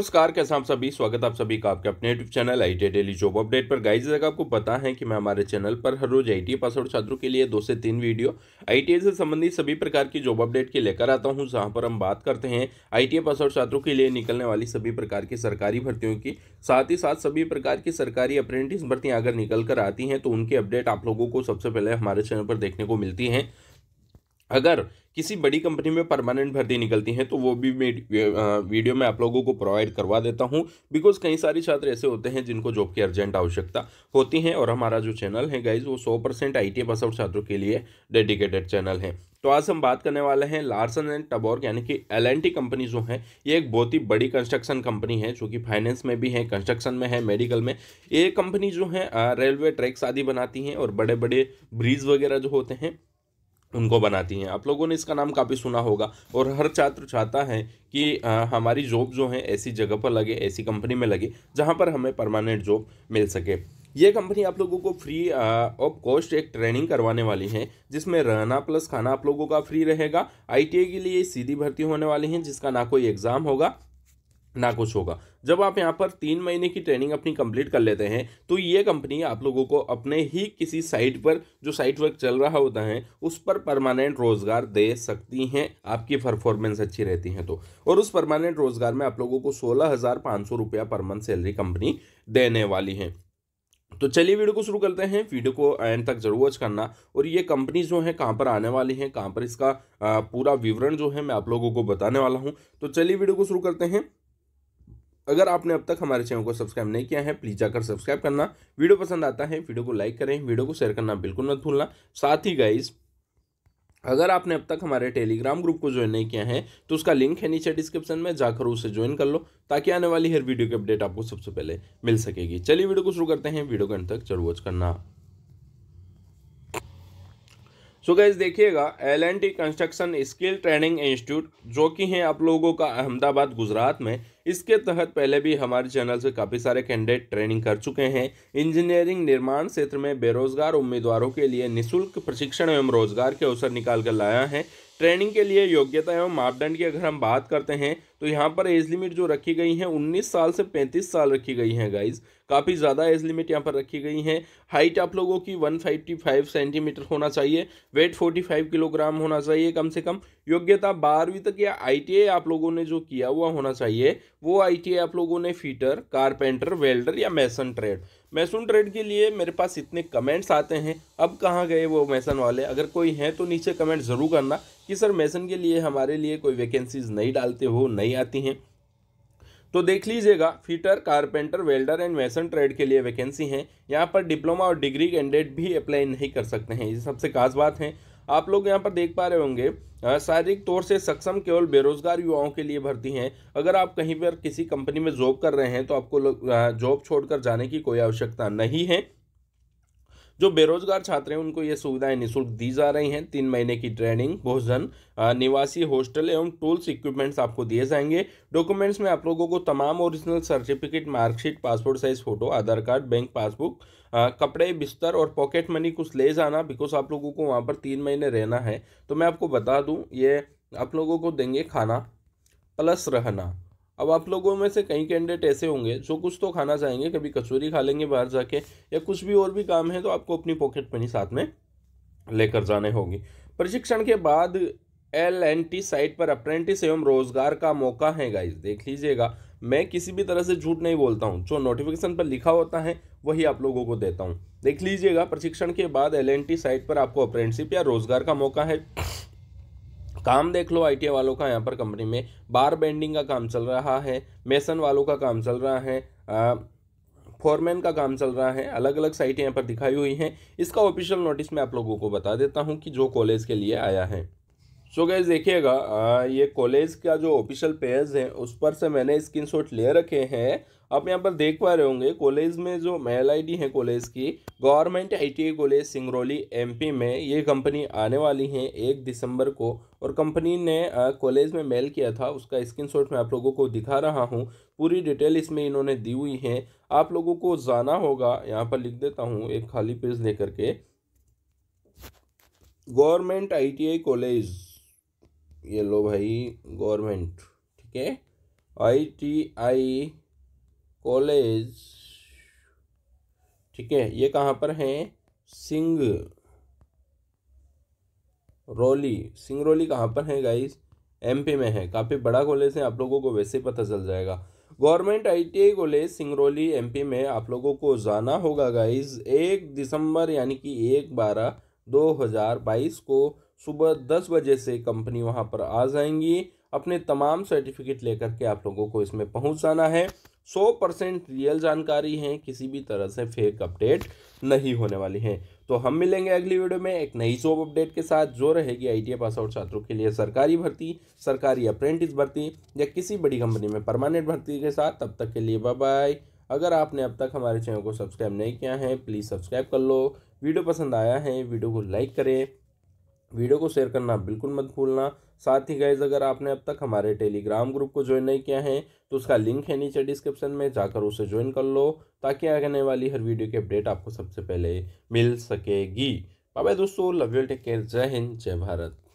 नमस्कार कैसे आप सभी स्वागत आप सभी का आपके अपने YouTube channel I T daily job update पर गाइज अगर आपको पता है कि मैं हमारे चैनल पर हर रोज आई टी आउट छात्रों के लिए दो से तीन वीडियो आई से संबंधित सभी प्रकार की जॉब अपडेट के लेकर आता हूं जहां पर हम बात करते हैं आई टी आउट छात्रों के लिए निकलने वाली सभी प्रकार की सरकारी भर्तियों की साथ ही साथ सभी प्रकार की सरकारी अप्रेंटिस भर्तियाँ अगर निकल कर आती हैं तो उनकी अपडेट आप लोगों को सबसे पहले हमारे चैनल पर देखने को मिलती हैं अगर किसी बड़ी कंपनी में परमानेंट भर्ती निकलती हैं तो वो भी वीडियो में आप लोगों को प्रोवाइड करवा देता हूं बिकॉज कई सारे छात्र ऐसे होते हैं जिनको जॉब की अर्जेंट आवश्यकता होती है और हमारा जो चैनल है गाइज वो सौ percent I T pass out छात्रों के लिए डेडिकेटेड चैनल है तो आज हम बात करने वाले हैं लार्सन एंड टबॉर्क यानी कि एल एंड टी कंपनी जो है ये एक बहुत ही बड़ी कंस्ट्रक्शन कंपनी है जो कि फाइनेंस में भी है कंस्ट्रक्शन में है मेडिकल में ये कंपनी जो है रेलवे ट्रैक्स आदि बनाती हैं और बड़े बड़े ब्रिज वगैरह जो होते हैं उनको बनाती हैं आप लोगों ने इसका नाम काफ़ी सुना होगा और हर छात्र चाहता है कि आ, हमारी जॉब जो है ऐसी जगह पर लगे ऐसी कंपनी में लगे जहाँ पर हमें परमानेंट जॉब मिल सके ये कंपनी आप लोगों को फ्री ऑफ कॉस्ट एक ट्रेनिंग करवाने वाली है जिसमें रहना प्लस खाना आप लोगों का फ्री रहेगा आईटीआई के लिए सीधी भर्ती होने वाली है जिसका ना कोई एग्ज़ाम होगा ना कुछ होगा जब आप यहाँ पर तीन महीने की ट्रेनिंग अपनी कंप्लीट कर लेते हैं तो ये कंपनी आप लोगों को अपने ही किसी साइट पर जो साइट वर्क चल रहा होता है उस पर परमानेंट रोज़गार दे सकती हैं आपकी परफॉर्मेंस अच्छी रहती है तो और उस परमानेंट रोज़गार में आप लोगों को सोलह हज़ार पाँच सौ रुपया पर मंथ सैलरी कंपनी देने वाली है तो चलिए वीडियो को शुरू करते हैं वीडियो को एंड तक जरूर वॉच करना और ये कंपनी जो है कहाँ पर आने वाली है कहाँ पर इसका पूरा विवरण जो है मैं आप लोगों को बताने वाला हूँ तो चलिए वीडियो को शुरू करते हैं अगर आपने अब तक हमारे चैनल को सब्सक्राइब नहीं किया है प्लीज जाकर सब्सक्राइब करना वीडियो पसंद आता है वीडियो को लाइक करें वीडियो को शेयर करना बिल्कुल मत भूलना साथ ही गाइज़ अगर आपने अब तक हमारे टेलीग्राम ग्रुप को ज्वाइन नहीं किया है तो उसका लिंक है नीचे डिस्क्रिप्शन में जाकर उसे ज्वाइन कर लो ताकि आने वाली हर वीडियो की अपडेट आपको सबसे पहले मिल सकेगी चलिए वीडियो को शुरू करते हैं वीडियो अंत तक जरूर वॉच करना सो so गैस देखिएगा L N T construction skill training institute जो कि है आप लोगों का अहमदाबाद गुजरात में इसके तहत पहले भी हमारे चैनल से काफ़ी सारे कैंडिडेट ट्रेनिंग कर चुके हैं इंजीनियरिंग निर्माण क्षेत्र में बेरोजगार उम्मीदवारों के लिए निःशुल्क प्रशिक्षण एवं रोजगार के अवसर निकाल कर लाया है ट्रेनिंग के लिए योग्यता एवं मापदंड की अगर हम बात करते हैं तो यहाँ पर एज लिमिट जो रखी गई है 19 साल से 35 साल रखी गई है गाइज काफ़ी ज़्यादा एज लिमिट यहाँ पर रखी गई है हाइट आप लोगों की 155 सेंटीमीटर होना चाहिए वेट 45 किलोग्राम होना चाहिए कम से कम योग्यता बारहवीं तक या आई आप लोगों ने जो किया हुआ होना चाहिए वो आई आप लोगों ने फीटर कारपेंटर वेल्डर या मैसन ट्रेड मैसून ट्रेड के लिए मेरे पास इतने कमेंट्स आते हैं अब कहाँ गए वो मैसन वाले अगर कोई हैं तो नीचे कमेंट ज़रूर करना कि सर मैसन के लिए हमारे लिए कोई वैकेंसीज नहीं डालते हो नहीं आती हैं तो देख लीजिएगा fitter carpenter welder and mason trade के लिए वैकेंसी हैं यहाँ पर डिप्लोमा और डिग्री कैंडिडेट भी अप्लाई नहीं कर सकते हैं ये सबसे खास बात है आप लोग यहाँ पर देख पा रहे होंगे शारीरिक तौर से सक्षम केवल बेरोजगार युवाओं के लिए भर्ती हैं अगर आप कहीं पर किसी कंपनी में जॉब कर रहे हैं तो आपको जॉब छोड़कर जाने की कोई आवश्यकता नहीं है जो बेरोजगार छात्र हैं उनको ये सुविधाएं निःशुल्क दी जा रही हैं तीन महीने की ट्रेनिंग भोजन निवासी हॉस्टल एवं टूल्स इक्विपमेंट्स आपको दिए जाएंगे डॉक्यूमेंट्स में आप लोगों को तमाम original certificate marksheet passport size photo Aadhaar card bank passbook कपड़े बिस्तर और पॉकेट मनी कुछ ले जाना बिकॉज आप लोगों को वहाँ पर तीन महीने रहना है तो मैं आपको बता दूँ ये आप लोगों को देंगे खाना प्लस रहना अब आप लोगों में से कई कैंडिडेट ऐसे होंगे जो कुछ तो खाना चाहेंगे कभी कचोरी खा लेंगे बाहर जाके या कुछ भी और भी काम है तो आपको अपनी पॉकेट मनी साथ में लेकर जाने होगी प्रशिक्षण के बाद एल एन टी साइट पर अप्रेंटिस एवं रोजगार का मौका है गाइज देख लीजिएगा मैं किसी भी तरह से झूठ नहीं बोलता हूँ जो नोटिफिकेशन पर लिखा होता है वही आप लोगों को देता हूँ देख लीजिएगा प्रशिक्षण के बाद एल एन टी साइट पर आपको अप्रेंटिसिप या रोजगार का मौका है काम देख लो आई वालों का यहाँ पर कंपनी में बार बेंडिंग का काम चल रहा है मेसन वालों का काम चल रहा है फोरमैन का काम चल रहा है अलग अलग साइटें यहाँ पर दिखाई हुई हैं इसका ऑफिशियल नोटिस मैं आप लोगों को बता देता हूँ कि जो कॉलेज के लिए आया है सो गैस देखिएगा ये कॉलेज का जो ऑफिशियल पेज है उस पर से मैंने स्क्रीन शॉट ले रखे हैं आप यहाँ पर देख पा रहे होंगे कॉलेज में जो मेल आईडी है कॉलेज की government ITI college Singrauli MP में ये कंपनी आने वाली है एक दिसंबर को और कंपनी ने कॉलेज में मेल किया था उसका स्क्रीनशॉट मैं आप लोगों को दिखा रहा हूँ पूरी डिटेल इसमें इन्होंने दी हुई है आप लोगों को जाना होगा यहाँ पर लिख देता हूँ एक खाली पेज लेकर के गवर्नमेंट आई कॉलेज ये लो भाई गवर्नमेंट ठीक है आईटीआई कॉलेज ठीक है ये कहाँ पर है सिंग रोली सिंगरौली कहाँ पर है गाइस एमपी में है काफ़ी बड़ा कॉलेज है आप लोगों को वैसे पता चल जाएगा government ITI college Singrauli MP में आप लोगों को जाना होगा गाइस एक दिसंबर यानी कि एक बारह दो हज़ार बाईस को सुबह दस बजे से कंपनी वहाँ पर आ जाएंगी अपने तमाम सर्टिफिकेट लेकर के आप लोगों को इसमें पहुँच जाना है सौ परसेंट रियल जानकारी है किसी भी तरह से फेक अपडेट नहीं होने वाली है तो हम मिलेंगे अगली वीडियो में एक नई जॉब अपडेट के साथ जो रहेगी आई टी पास आउट छात्रों के लिए सरकारी भर्ती सरकारी अप्रेंटिस भर्ती या किसी बड़ी कंपनी में परमानेंट भर्ती के साथ तब तक के लिए बाय बाय अगर आपने अब तक हमारे चैनल को सब्सक्राइब नहीं किया है प्लीज़ सब्सक्राइब कर लो वीडियो पसंद आया है वीडियो को लाइक करें वीडियो को शेयर करना बिल्कुल मत भूलना साथ ही गाइज अगर आपने अब तक हमारे टेलीग्राम ग्रुप को ज्वाइन नहीं किया है तो उसका लिंक है नीचे डिस्क्रिप्शन में जाकर उसे ज्वाइन कर लो ताकि आने वाली हर वीडियो की अपडेट आपको सबसे पहले मिल सकेगी बाय दोस्तों लव यू टेक केयर जय हिंद जय भारत